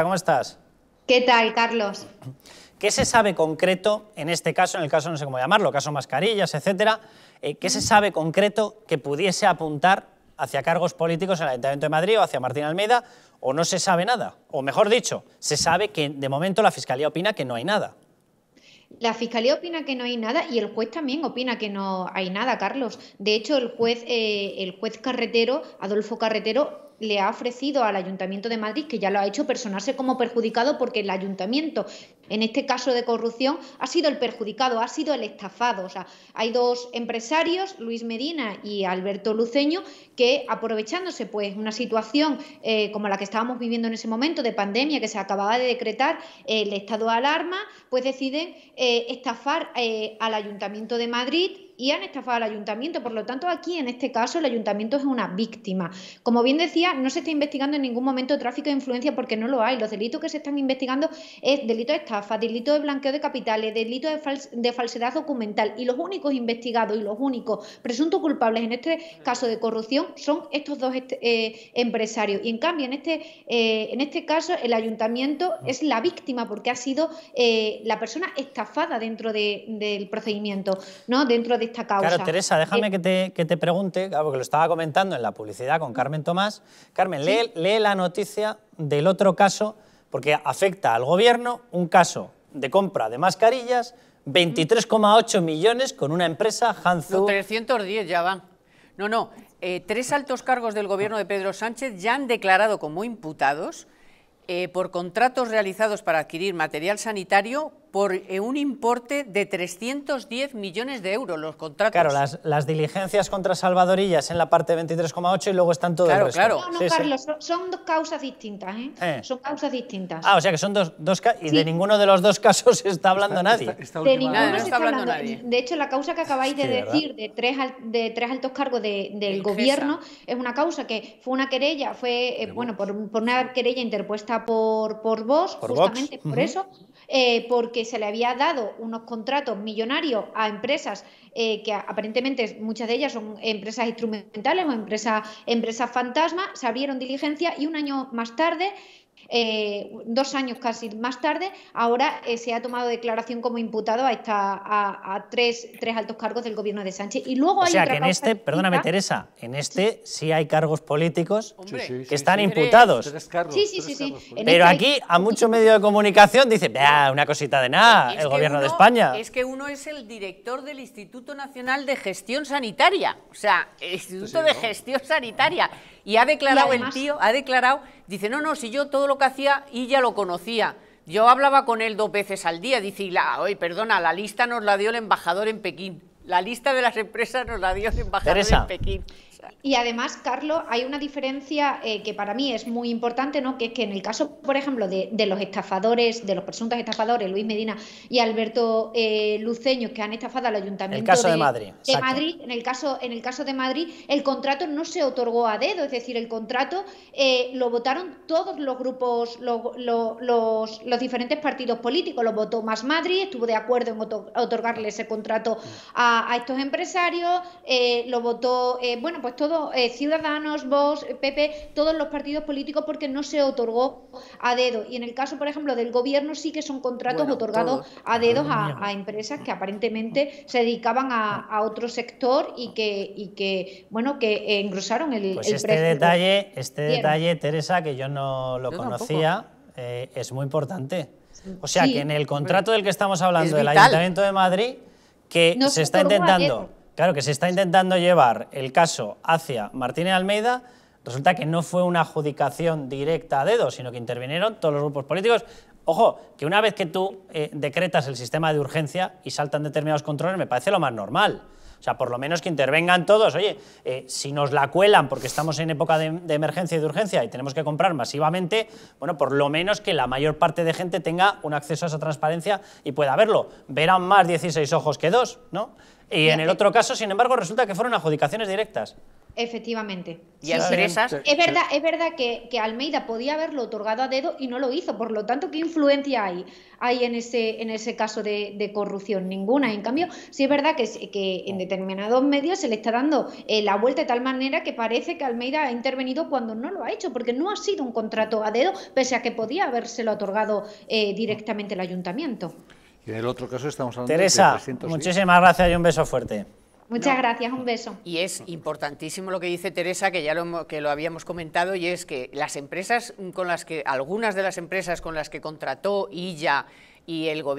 ¿Cómo estás? ¿Qué tal, Carlos? ¿Qué se sabe concreto, en este caso, en el caso no sé cómo llamarlo, caso mascarillas, etcétera, eh, qué se sabe concreto que pudiese apuntar hacia cargos políticos en el Ayuntamiento de Madrid o hacia Martín Almeida, o no se sabe nada? O mejor dicho, se sabe que de momento la Fiscalía opina que no hay nada. La fiscalía opina que no hay nada y el juez también opina que no hay nada, Carlos. De hecho, el juez, eh, el juez Carretero, Adolfo Carretero, le ha ofrecido al Ayuntamiento de Madrid, que ya lo ha hecho, personarse como perjudicado porque el Ayuntamiento, en este caso de corrupción, ha sido el perjudicado, ha sido el estafado. O sea, hay dos empresarios, Luis Medina y Alberto Luceño, que aprovechándose pues una situación eh, como la que estábamos viviendo en ese momento de pandemia que se acababa de decretar el estado de alarma, pues deciden eh, estafar eh, al Ayuntamiento de Madrid y han estafado al ayuntamiento. Por lo tanto, aquí en este caso el ayuntamiento es una víctima. Como bien decía, no se está investigando en ningún momento tráfico de influencia porque no lo hay. Los delitos que se están investigando es delito de estafa, delito de blanqueo de capitales, delito de, falsedad documental. Y los únicos investigados y los únicos presuntos culpables en este caso de corrupción son estos dos este, eh, empresarios. Y en cambio, en este, eh, en este caso, el ayuntamiento es la víctima porque ha sido eh, la persona estafada dentro del procedimiento, ¿no? Dentro de Claro, Teresa, déjame eh, que, te, que te pregunte, porque lo estaba comentando en la publicidad con Carmen Tomás. Carmen, lee, la noticia del otro caso, porque afecta al gobierno un caso de compra de mascarillas, 23,8 millones con una empresa, Hanzu... 310 ya van. No, no, eh, tres altos cargos del gobierno de Pedro Sánchez ya han declarado como imputados eh, por contratos realizados para adquirir material sanitario por eh, un importe de 310 millones de euros los contratos. Claro, las, las diligencias contra salvadorillas en la parte 23,8 y luego están todos claro, Claro, No, no, Carlos, son dos causas distintas, ¿eh? ¿eh? Son causas distintas. Ah, o sea que son dos, y de ninguno de los dos casos se está hablando nadie. de ninguno se está hablando nadie. De hecho, la causa que acabáis de decir de tres, de tres altos cargos del gobierno es una causa que fue una querella, fue, eh, bueno, por, una querella interpuesta por, por vos justamente por eso, porque se le había dado unos contratos millonarios a empresas eh, que aparentemente muchas de ellas son empresas instrumentales o empresas fantasmas, fantasma, se abrieron diligencia y un año más tarde eh, dos años casi más tarde, ahora eh, se ha tomado declaración como imputado a, esta, a, tres, tres, altos cargos del gobierno de Sánchez. Y luego o sea, que en este, perdóname Teresa, en este sí, hay cargos políticos que están imputados. Pero este aquí a mucho medio de comunicación dice, una cosita de nada, el gobierno de España. Es que uno es el director del Instituto Nacional de Gestión Sanitaria, o sea, Instituto de Gestión Sanitaria. Y ha declarado el tío, ha declarado, dice, no, no, si yo todo lo que hacía y ya lo conocía. Yo hablaba con él dos veces al día, dice, la, hoy, perdona, la lista nos la dio el embajador en Pekín. La lista de las empresas nos la dio el embajador en Pekín. Y además, Carlos, hay una diferencia eh, que para mí es muy importante, ¿no? Que es que en el caso, por ejemplo, de, los estafadores, de los presuntos estafadores, Luis Medina y Alberto eh, Luceño, que han estafado al Ayuntamiento En el caso de, Madrid, Madrid, en el caso, en el caso de Madrid, el contrato no se otorgó a dedo, es decir, el contrato eh, lo votaron todos los grupos, los, los, diferentes partidos políticos, lo votó Más Madrid, estuvo de acuerdo en otorgarle ese contrato a, estos empresarios, eh, lo votó, bueno, pues todo eh, Ciudadanos, vos eh, PP, todos los partidos políticos porque no se otorgó a dedo. Y en el caso, por ejemplo, del gobierno sí que son contratos otorgados a dedos a, empresas que aparentemente se dedicaban a, otro sector y que, que bueno, que engrosaron el, pues este Detalle, este detalle, Teresa, que yo no lo conocía, eh, es muy importante. O sea que en el contrato del que estamos hablando del Ayuntamiento de Madrid, que se está intentando Claro, que se está intentando llevar el caso hacia Martínez Almeida, resulta que no fue una adjudicación directa a dedo, sino que intervinieron todos los grupos políticos. Ojo, que una vez que tú eh, decretas el sistema de urgencia y saltan determinados controles, me parece lo más normal. O sea, por lo menos que intervengan todos. Oye, eh, si nos la cuelan porque estamos en época de, emergencia y de urgencia y tenemos que comprar masivamente, bueno, por lo menos que la mayor parte de gente tenga un acceso a esa transparencia y pueda verlo. Verán más 16 ojos que dos, ¿no? Y en el eh, otro caso, sin embargo, resulta que fueron adjudicaciones directas. Efectivamente. Y Es verdad, es verdad que, que, Almeida podía haberlo otorgado a dedo y no lo hizo. Por lo tanto, ¿qué influencia hay, hay en, ese, en ese caso de, corrupción? Ninguna. En cambio, sí es verdad que, que en determinados medios se le está dando eh, la vuelta de tal manera que parece que Almeida ha intervenido cuando no lo ha hecho, porque no ha sido un contrato a dedo, pese a que podía habérselo otorgado eh, directamente el ayuntamiento. Y otro caso estamos Teresa, muchísimas gracias y un beso fuerte. Muchas gracias, un beso. Y es importantísimo lo que dice Teresa, que ya lo, que lo habíamos comentado, y es que las empresas con las que, algunas de las empresas con las que contrató ella y el gobierno,